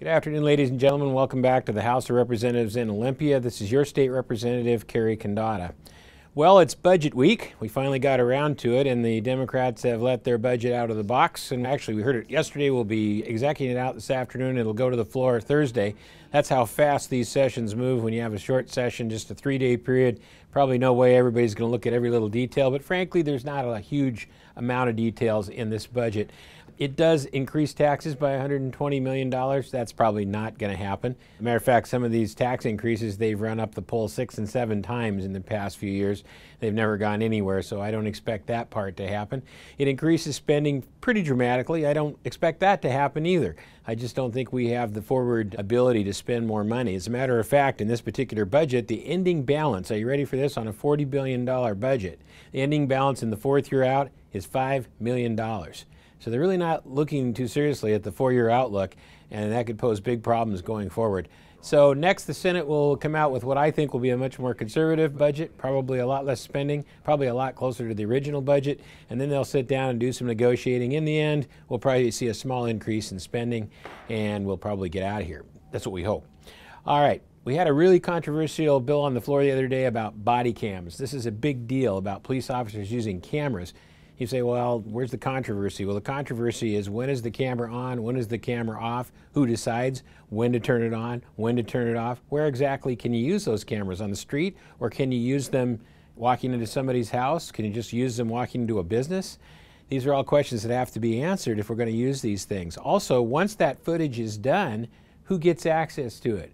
Good afternoon, ladies and gentlemen. Welcome back to the House of Representatives in Olympia. This is your state representative, Kerry Condotta. Well, it's budget week. We finally got around to it, and the Democrats have let their budget out of the box. And actually, we heard it yesterday. We'll be executing it out this afternoon. It'll go to the floor Thursday. That's how fast these sessions move when you have a short session, just a three day period. Probably no way everybody's going to look at every little detail, but frankly, there's not a huge amount of details in this budget it does increase taxes by $120 million. That's probably not going to happen. matter of fact, some of these tax increases, they've run up the poll six and seven times in the past few years. They've never gone anywhere, so I don't expect that part to happen. It increases spending pretty dramatically. I don't expect that to happen either. I just don't think we have the forward ability to spend more money. As a matter of fact, in this particular budget, the ending balance, are you ready for this, on a $40 billion budget, the ending balance in the fourth year out is $5 million. So they're really not looking too seriously at the four year outlook, and that could pose big problems going forward. So, next, the Senate will come out with what I think will be a much more conservative budget, probably a lot less spending, probably a lot closer to the original budget, and then they'll sit down and do some negotiating. In the end, we'll probably see a small increase in spending, and we'll probably get out of here. That's what we hope. All right. We had a really controversial bill on the floor the other day about body cams. This is a big deal about police officers using cameras you say, well, where's the controversy? Well, the controversy is when is the camera on, when is the camera off, who decides when to turn it on, when to turn it off, where exactly can you use those cameras? On the street, or can you use them walking into somebody's house? Can you just use them walking into a business? These are all questions that have to be answered if we're going to use these things. Also, once that footage is done, who gets access to it?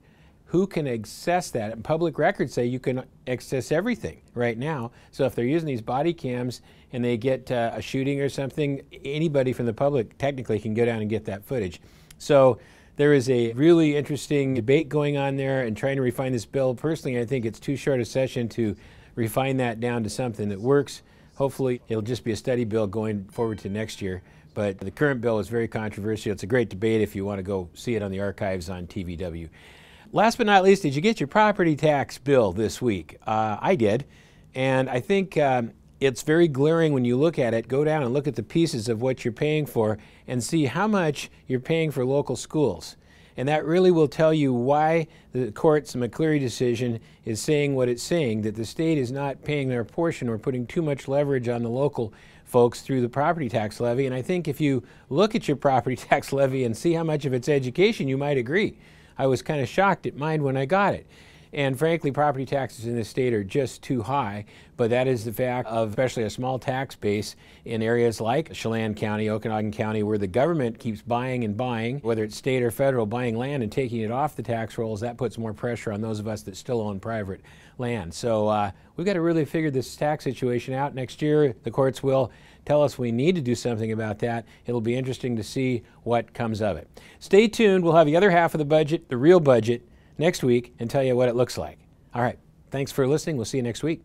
who can access that? And public records say you can access everything right now. So if they're using these body cams and they get uh, a shooting or something, anybody from the public technically can go down and get that footage. So there is a really interesting debate going on there and trying to refine this bill. Personally, I think it's too short a session to refine that down to something that works. Hopefully, it'll just be a study bill going forward to next year. But the current bill is very controversial. It's a great debate if you want to go see it on the archives on TVW. Last but not least, did you get your property tax bill this week? Uh, I did. And I think um, it's very glaring when you look at it. Go down and look at the pieces of what you're paying for and see how much you're paying for local schools. And that really will tell you why the court's McCleary decision is saying what it's saying, that the state is not paying their portion or putting too much leverage on the local folks through the property tax levy. And I think if you look at your property tax levy and see how much of it's education, you might agree. I was kind of shocked at mine when I got it. And frankly, property taxes in this state are just too high, but that is the fact of especially a small tax base in areas like Chelan County, Okanagan County, where the government keeps buying and buying, whether it's state or federal, buying land and taking it off the tax rolls. That puts more pressure on those of us that still own private land. So uh, we've got to really figure this tax situation out next year. The courts will tell us we need to do something about that. It'll be interesting to see what comes of it. Stay tuned. We'll have the other half of the budget, the real budget, next week and tell you what it looks like. All right. Thanks for listening. We'll see you next week.